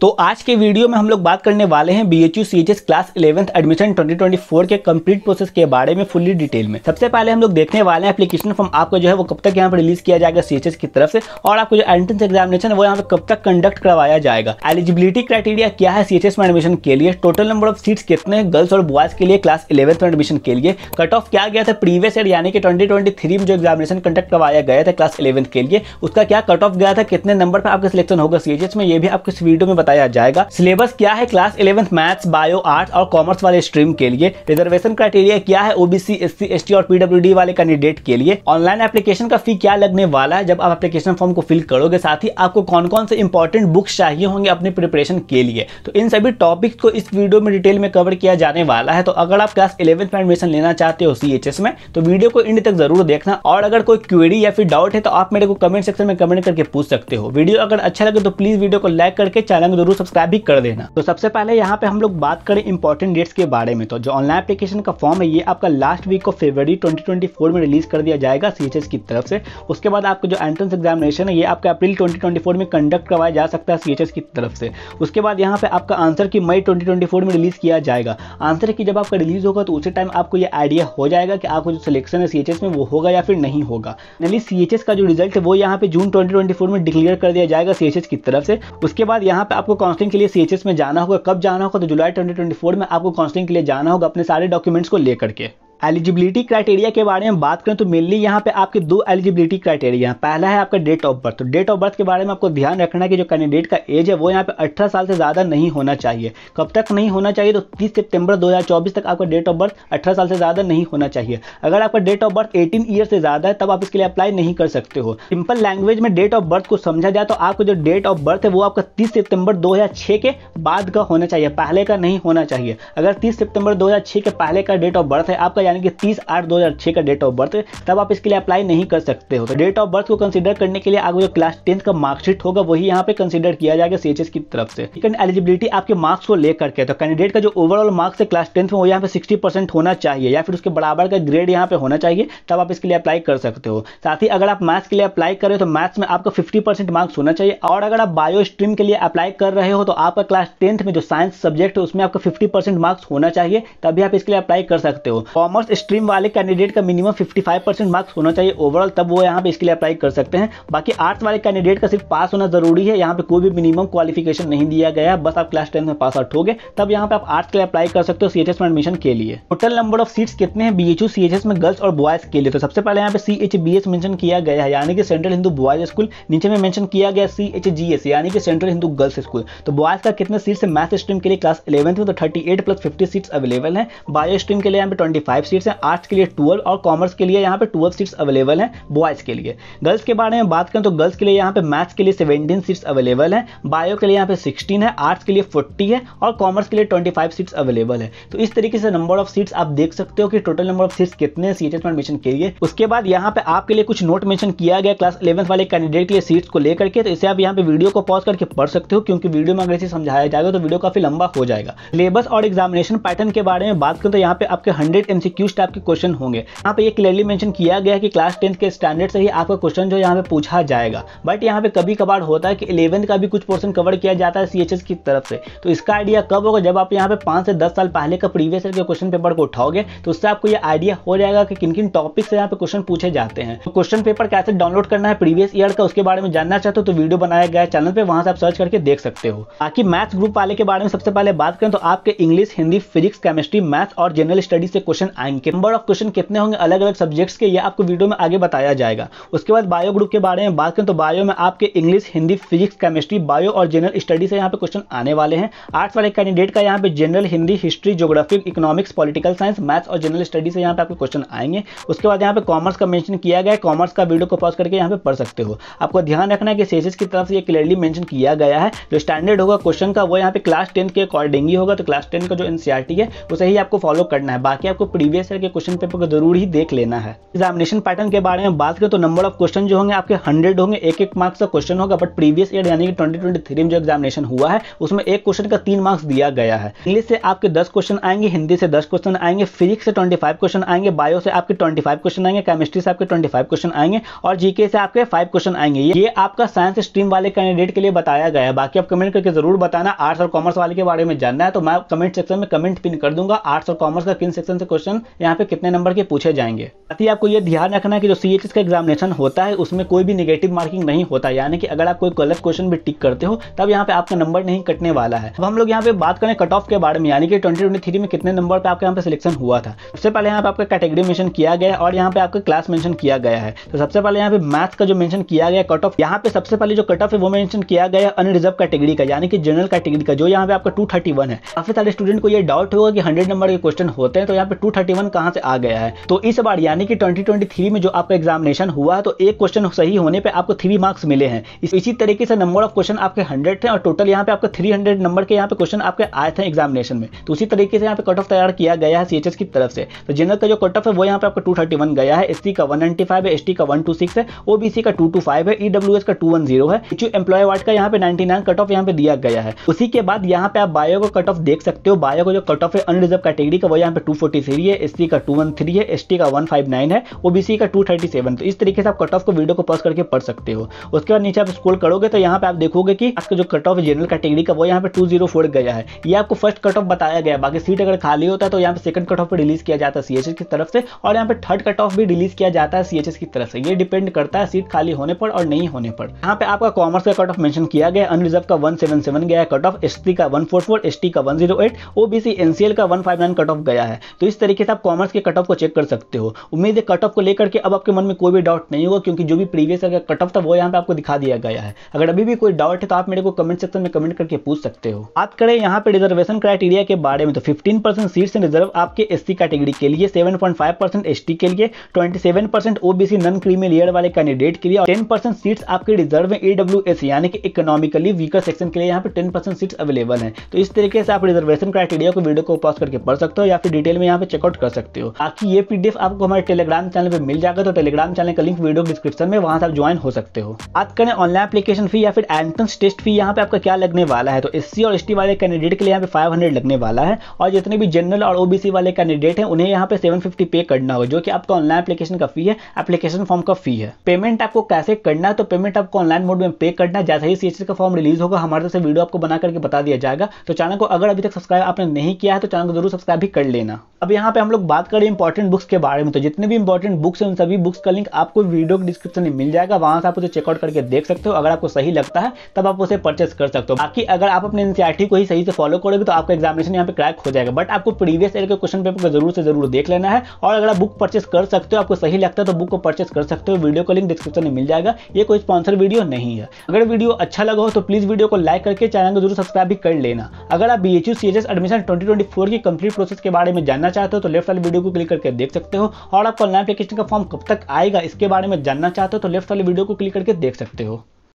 तो आज के वीडियो में हम लोग बात करने वाले हैं B H U C H S class eleventh admission 2024 के कंप्लीट प्रोसेस के बारे में फुल्ली डिटेल में सबसे पहले हम लोग देखने वाले हैं एप्लीकेशन फॉर्म आपको जो है वो कब तक यहाँ पर रिलीज किया जाएगा सी एच एस की तरफ से और आपको जो एंट्रेंस एग्जामिनेशन वो यहाँ पर कब तक कंडक्ट करवाया जाएगा एलिजिबिलिटी क्राइटेरिया क्या है सी एच एस में एडमिशन के लिए टोटल नंबर ऑफ सीट्स कितने हैं गर्ल्स और बॉयज के लिए क्लास इलेवंथ में एडमिशन के लिए कट ऑफ क्या गया था प्रीवियस ईयर यानी कि ट्वेंटी ट्वेंटी थ्री में जो एग्जामिनेशन कंडक्ट करवाया गया था क्लास इलेवंथ के लिए उसका क्या कट ऑफ गया था कितने नंबर पर आपका सिलेक्शन होगा सी एच एस में ये भी आपको इस वीडियो में बताया जाएगा सिलेबस क्या है class eleventh maths bio arts और कॉमर्स वाले स्ट्रीम के लिए रिजर्वेशन क्राइटेरिया क्या है ओबीसी एस सी और पीडब्ल्यू वाले कैंडिडेट के लिए ऑनलाइन एप्लीकेशन का फी क्या लगने वाला है जब आप एप्लीकेशन फॉर्म को फिल करोगे साथ ही आपको कौन कौन से इंपॉर्टेंट बुक्स चाहिए होंगे अपने प्रिपरेशन के लिए तो इन सभी टॉपिक्स को इस वीडियो में डिटेल में कवर किया जाने वाला है तो अगर आप क्लास इलेवंथ में एडमिशन लेना चाहते हो सी में तो वीडियो को इंड तक जरूर देखना और अगर कोई क्वेरी या फिर डाउट है तो आप मेरे को कमेंट सेक्शन में कमेंट करके पूछ सकते हो वीडियो अगर अच्छा लगे तो प्लीज वीडियो को लाइक करके चैनल जरूर सब्सक्राइब भी कर देना तो सबसे पहले यहाँ पे हम लोग बात करें इंपॉर्टेंट डेट्स के बारे में तो जो ऑनलाइन एप्लीकेशन का फॉर्म है ये आपका last week of February twenty में रिलीज कर दिया जाएगा सी की तरफ से उसके बाद आपका जो एंट्रेंस एग्जामिनेशन है ये आपका अप्रैल ट्वेंटी में कंडक्ट करवाया जा सकता है सी की तरफ से उसके बाद यहाँ पे आपका आंसर की मई ट्वेंटी में रिलीज किया जाएगा आंसर की जब आपका रिलीज होगा तो उसी टाइम आपको ये आइडिया हो जाएगा कि आपको जो सिलेक्शन है सीएचएस में वो होगा या फिर नहीं होगा यानी सीएचएस का जो रिजल्ट है वो यहाँ पे जून 2024 में डिक्लेयर कर दिया जाएगा सीएचएस की तरफ से उसके बाद यहाँ पे आप आपको काउंसलिंग के लिए सी में जाना होगा कब जाना होगा तो जुलाई ट्वेंटी में आपको काउंसलिंग के लिए जाना होगा अपने सारे डॉक्यूमेंट्स को लेकर के एलिजिबिलिटी क्राइटेरिया के बारे में बात करें तो मेनली यहाँ पे आपके दो एलिजिबिलिटी क्राइटेरिया हैं पहला है आपका डेट ऑफ बर्थ तो डेट ऑफ बर्थ के बारे में आपको ध्यान रखना है कि जो कैंडिडेट का एज है वो यहाँ पे 18 साल से ज़्यादा नहीं होना चाहिए कब तक नहीं होना चाहिए तो 30 सितंबर 2024 तक आपका डेट ऑफ बर्थ अठारह साल से ज़्यादा नहीं होना चाहिए अगर आपका date of birth eighteen year से ज़्यादा है तब आप इसके लिए अप्लाई नहीं कर सकते हो सिंपल लैंग्वेज में डेट ऑफ बर्थ को समझा जाए तो आपका जो डेट ऑफ बर्थ है वो आपका तीस सितंबर दो के बाद का होना चाहिए पहले का नहीं होना चाहिए अगर तीस सितंबर दो के पहले का डेट ऑफ बर्थ है आपका यानी कि तीस आठ दो हज़ार छः का डेट ऑफ बर्थ तब आप इसके लिए अप्लाई नहीं कर सकते हो तो डेट ऑफ बर्थ को कंसिडर करने के लिए आपको जो क्लास टेंथ का मार्कशीट होगा वही यहाँ पे कंसिडर किया जाएगा सी की तरफ से एलिजिबिलिटी आपके मार्क्स को लेकर के तो कैंडिडेट का जो ओवरऑल मार्क्स है क्लास टेंथ में वो यहाँ पे सिक्सटी होना चाहिए या फिर उसके बराबर का ग्रेड यहाँ पे होना चाहिए तब आप इसके लिए अप्लाई कर सकते हो साथ ही अगर आप मैथ्स के लिए अप्लाई करें तो मैथ्स में आपका फिफ्टी मार्क्स होना चाहिए और अगर आप बायो स्ट्रीम के लिए अप्लाई कर रहे हो तो आपका क्लास टेंथ में जो साइंस सब्जेक्ट है उसमें आपका फिफ्टी मार्क्स होना चाहिए तभी आप इसके लिए अप्लाई कर सकते हो कॉमर्स कॉमर्स स्ट्रीम वाले कैंडिडेट का मिनिमम 55 परसेंट मार्क्स होना चाहिए ओवरऑल तब वो यहाँ पे इसके लिए अप्लाई कर सकते हैं बाकी आर्ट्स वाले कैंडिडेट का सिर्फ पास होना जरूरी है यहाँ पे कोई भी मिनिमम क्वालिफिकेशन नहीं दिया गया है बस आप क्लास टेंथ में पास आउट हो गए तब यहाँ पे आप आर्ट्स के लिए अप्लाई कर सकते हो सी में एडमिशन के लिए टोटल नंबर ऑफ सीट्स कितने हैं बी एच में गर्ल्स और बॉयज के लिए तो सबसे पहले यहाँ पे C H B S mention किया गया है यानी कि सेंट्रल हिंदू बॉयज स्कूल नीचे में मैंशन किया गया सी एच जी एस यानी कि सेंट्रल हिंदू गर्ल्स स्कूल तो बॉयज का कितने सीट्स है मैथ स्ट्रीम के लिए क्लास इलेवंथ में तो thirty eight plus fifty seats available है बायो स्ट्रीम के लिए यहाँ पे ट्वेंटी फाइव सीट्स हैं आर्ट्स के लिए ट्वेल्व और कॉमर्स के लिए यहाँ पे ट्वेल्व सीट्स अवेलेबल हैं बॉयज़ के लिए गर्ल्स के बारे में बात करें तो गर्ल्स के लिए यहाँ पे मैथ्स के लिए सेवेंटीन सीट्स अवेलेबल है बायो के लिए यहाँ पे सिक्सटीन है आर्ट्स के लिए फोर्टी है और कॉमर्स के लिए ट्वेंटी फाइव सीट्स अवेलेबल है तो इस तरीके से नंबर ऑफ सीट्स आप देख सकते हो कि टोटल नंबर ऑफ सीट्स कितने सीटेट में एडमिशन के लिए उसके बाद यहाँ पे आपके लिए कुछ नोट मेंशन किया गया क्लास इलेवंथ वाले कैंडिडेट के लिए सीट्स को लेकर के तो इसे आप यहाँ पे वीडियो को पॉज करके पढ़ सकते हो क्योंकि वीडियो में अगर इसे समझाया जाएगा तो वीडियो काफी लंबा हो जाएगा सिलेबस और एग्जामिनेशन पैटर्न के बारे में बात करें तो यहाँ पे आपके हंड्रेड एमसी क्यूज टाइप के क्वेश्चन होंगे यहाँ पे ये क्लियरली मेंशन किया गया कि क्लास टेंथ के स्टैंडर्ड से ही आपका क्वेश्चन जो यहाँ पे पूछा जाएगा बट यहाँ पे कभी कभार होता है कि इलेवंथ का भी कुछ पोर्सन कवर किया जाता है सी की तरफ से तो इसका आइडिया कब होगा जब आप यहाँ पे पाँच से दस साल पहले का प्रीवियस ईयर के क्वेश्चन पेपर को उठाओगे तो उससे आपको ये आइडिया हो जाएगा कि किन किन टॉपिक से यहाँ पे क्वेश्चन पूछे जाते हैं क्वेश्चन तो पेपर कैसे डाउनलोड करना है प्रीवियस ईयर का उसके बारे में जानना चाहते हो तो वीडियो बनाया गया चैनल पर वहाँ से आप सर्च करके देख सकते हो बाकी मैथ्स ग्रुप वाले के बारे में सबसे पहले बात करें तो आपके English Hindi physics chemistry maths और जनरल स्टडीज से क्वेश्चन आए के नंबर ऑफ क्वेश्चन कितने होंगे अलग अलग सब्जेक्ट्स के ये आपको वीडियो में आगे बताया जाएगा उसके बाद बायो ग्रुप के बारे में बात करें तो बायो में आपके English Hindi physics chemistry bio और जनरल स्टडी से यहाँ पे क्वेश्चन आने वाले हैं आर्ट्स वाले कैंडिडेट का यहाँ पे general Hindi history geography economics political science maths और जनरल स्टडी से यहाँ पे आपके क्वेश्चन आएंगे उसके बाद यहाँ पे कॉमर्स का मैंशन किया गया कॉमर्स का वीडियो को पॉज करके यहाँ पे पढ़ सकते हो आपको ध्यान रखना है कि सेसेस की तरफ से ये क्लियरली मैंशन किया गया है जो स्टैंडर्ड होगा क्वेश्चन का वो यहाँ पे क्लास टेंथ के अकॉर्डिंग ही होगा तो क्लास टेन का जो एनसीआरटी e है उसे ही आपको फॉलो करना है बाकी आपको प्री प्रीवियस ईयर के क्वेश्चन पेपर को जरूर ही देख लेना है एग्जामिनेशन पैटर्न के बारे में बात करें तो नंबर ऑफ क्वेश्चन जो होंगे आपके हंड्रेड होंगे एक एक मार्क्स का क्वेश्चन होगा बट प्रीवियस ईयर यानी कि ट्वेंटी ट्वेंटी थ्री में जो एग्जामिनेशन हुआ है उसमें एक क्वेश्चन का तीन मार्क्स दिया गया है इंग्लिश से आपके दस क्वेश्चन आएंगे हिंदी से दस क्वेश्चन आएंगे फिजिक्स से ट्वेंटी फाइव क्वेश्चन आएंगे बायो से आपके ट्वेंटी फाइव क्वेश्चन आएंगे केमिस्ट्री से आपके ट्वेंटी फाइव क्वेश्चन आएंगे और जीके से आपके फाइव क्वेश्चन आएंगे ये आपका साइंस स्ट्रीम वाले कैंडिडेट के लिए बताया गया है बाकी आप कमेंट करके जरूर बताना आर्ट्स और कॉमर्स वाले के बारे में जानना है तो मैं कमेंट सेक्शन में कमेंट पिन कर दूंगा आर्ट्स और कॉमर्स का किन सेक्शन से क्वेश्चन क्वेश्चन यहाँ पे कितने नंबर के पूछे जाएंगे साथ ही आपको ये ध्यान रखना है कि जो सी एच एस का एग्जामिनेशन होता है उसमें कोई भी निगेटिव मार्किंग नहीं होता यानी कि अगर आप कोई गलत क्वेश्चन भी टिक करते हो तब यहाँ पे आपका नंबर नहीं कटने वाला है अब हम लोग यहाँ पे बात करें कट ऑफ के बारे में यानी कि ट्वेंटी में कितने नंबर पर आपके यहाँ पे सिलेक्शन हुआ था सबसे पहले यहाँ पे आपका कैटेगरी मेंशन किया गया और यहाँ पे आपका क्लास मेंशन किया गया है तो सबसे पहले यहाँ पे मैथ्स का जो मेंशन किया गया कट ऑफ यहाँ पे सबसे पहले जो कट ऑफ है वो मेंशन किया गया अनरिजर्व कैटेगरी का यानी कि जनरल कैटेगरी का जो यहाँ पे आपका टू थर्टी वन है काफी सारे स्टूडेंट को ये डाउट होगा कि हंड्रेड नंबर के क्वेश्चन होते हैं तो यहाँ पे टू 141 कहां से आ गया है तो इस बार यानी कि 2023 में जो आपका एग्जामिनेशन हुआ है तो एक क्वेश्चन सही होने पर आपको थ्री मार्क्स मिले हैं इसी तरीके से नंबर ऑफ क्वेश्चन आपके हंड्रेड थे और टोटल यहाँ पे आपके थ्री नंबर के यहाँ पे क्वेश्चन आपके आए थे एग्जामिनेशन में तो उसी तरीके से यहाँ पे कट ऑफ तैयार किया गया है सी की तरफ से तो जनरल का जो कट ऑफ है वो यहाँ पे आपका वन गया है एससी का फाइव है एस का सिक्स है ओबीसी का फाइव है ईडब्ल्यूएस e का टू है जो एम्प्लॉय वार्ड का यहाँ पे नाइन कट ऑफ यहाँ पे दिया गया है उसी के बाद यहाँ पे आप बायो का कट ऑफ देख सकते हो बायो का जो कट ऑफ है अनरिजर्व कैटेगरी का वो यहाँ पे टू है है एस का टू है एस का वन है ओ का टू तो इस तरीके से आप कट ऑफ को वीडियो को पॉज करके पढ़ सकते हो उसके बाद नीचे आप स्कोल करोगे तो यहाँ पे आप देखोगे कि आपका जो कट ऑफ जनरल कैटेगरी का वो यहाँ पे टू गया है ये आपको फर्स्ट कट ऑफ बताया गया बाकी सीट अगर खाली होता है तो यहाँ पे सेकंड कट ऑफ पर रिलीज किया जाता है सी की तरफ से और यहाँ पे थर्ड कट ऑफ भी रिलीज किया जाता है सी की तरफ से ये डिपेंड करता है सीट खाली होने पर और नहीं होने पर यहाँ पे आपका कॉमर्स का कट ऑफ मेंशन किया गया अनरिजर्व का 177 गया कट ऑफ एस का 144 एसटी का 108 ओबीसी एनसीएल का 159 कट ऑफ गया है तो इस तरीके डायरेक्ट आप कॉमर्स के कट ऑफ को चेक कर सकते हो उम्मीद है कट ऑफ को लेकर के अब आपके मन में कोई भी डाउट नहीं होगा क्योंकि जो भी प्रीवियस अगर कट ऑफ था वो यहाँ पे आपको दिखा दिया गया है अगर अभी भी कोई डाउट है तो आप मेरे को कमेंट सेक्शन में कमेंट करके पूछ सकते हो बात करें यहाँ पे रिजर्वेशन क्राइटेरिया के बारे में तो फिफ्टीन परसेंट सीट्स रिजर्व आपके एस कैटेगरी के लिए सेवन पॉइंट के लिए twenty seven percent OBC non creamy layer वाले कैंडिडेट के लिए टेन परसेंट सीट आपके रिजर्व है ईडब्ल्यू यानी कि इकोनॉमिकली वीकर सेक्शन के लिए यहाँ पे टेन परसेंट सीट्स अवेलेबल है तो इस तरीके से आप रिजर्वेशन क्राइटेरिया को वीडियो को पॉज करके पढ़ सकते हो या फिर डिटेल में यहाँ पे चेकआउट डाउनलोड कर सकते हो बाकी ये पीडीएफ आपको हमारे टेलीग्राम चैनल पर मिल जाएगा तो टेलीग्राम चैनल का लिंक वीडियो डिस्क्रिप्शन में वहां से आप ज्वाइन हो सकते हो बात करें ऑनलाइन एप्लीकेशन फी या फिर एंट्रेंस टेस्ट फी यहाँ पे आपका क्या लगने वाला है तो एस और एस वाले कैंडिडेट के लिए यहाँ पे फाइव लगने वाला है और जितने भी जनरल और ओबीसी वाले कैंडिडेट है उन्हें यहाँ पे सेवन पे करना होगा जो कि आपका ऑनलाइन एप्लीकेशन का फी है एप्लीकेशन फॉर्म का फी है पेमेंट आपको कैसे करना है तो पेमेंट आपको ऑनलाइन मोड में पे करना है जैसे ही सी का फॉर्म रिलीज होगा हमारे तरफ से वीडियो आपको बना करके बता दिया जाएगा तो चैनल को अगर अभी तक सब्सक्राइब आपने नहीं किया है तो चैनल को जरूर सब्सक्राइब भी कर लेना अब यहाँ पे हम लोग बात करें इंपॉर्टेंट बुक्स के बारे में तो जितने भी इंपॉर्टेंट बुक्स हैं उन सभी बुक्स का लिंक आपको वीडियो डिस्क्रिप्शन में मिल जाएगा वहां से आप उसे चेकआउट करके देख सकते हो अगर आपको सही लगता है तब आप उसे परचेस कर सकते हो बाकी अगर आप अपने एनसीआरटी को ही सही से फॉलो करोगे तो आपका एग्जामिनेशन यहाँ पे क्रैक हो जाएगा बट आपको प्रीवियस ईयर के क्वेश्चन पेपर को जरूर से जरूर देख लेना है और अगर आप बुक परचेस कर सकते हो आपको सही लगता है तो बुक को परचेस कर सकते हो वीडियो का लिंक डिस्क्रिप्शन में मिल जाएगा ये कोई स्पॉन्सर वीडियो नहीं है अगर वीडियो अच्छा लगा हो तो प्लीज वीडियो को लाइक करके चैनल को जरूर सब्सक्राइब भी कर लेना अगर आप B H U C admission twenty की कंप्लीट प्रोसेस के बारे में जानना चाहते हो तो लेफ्ट वाली वीडियो को क्लिक करके देख सकते हो और आपको ऑनलाइन एप्लीकेशन का फॉर्म कब तक आएगा इसके बारे में जानना चाहते हो तो लेफ्ट वाली वीडियो को क्लिक करके देख सकते हो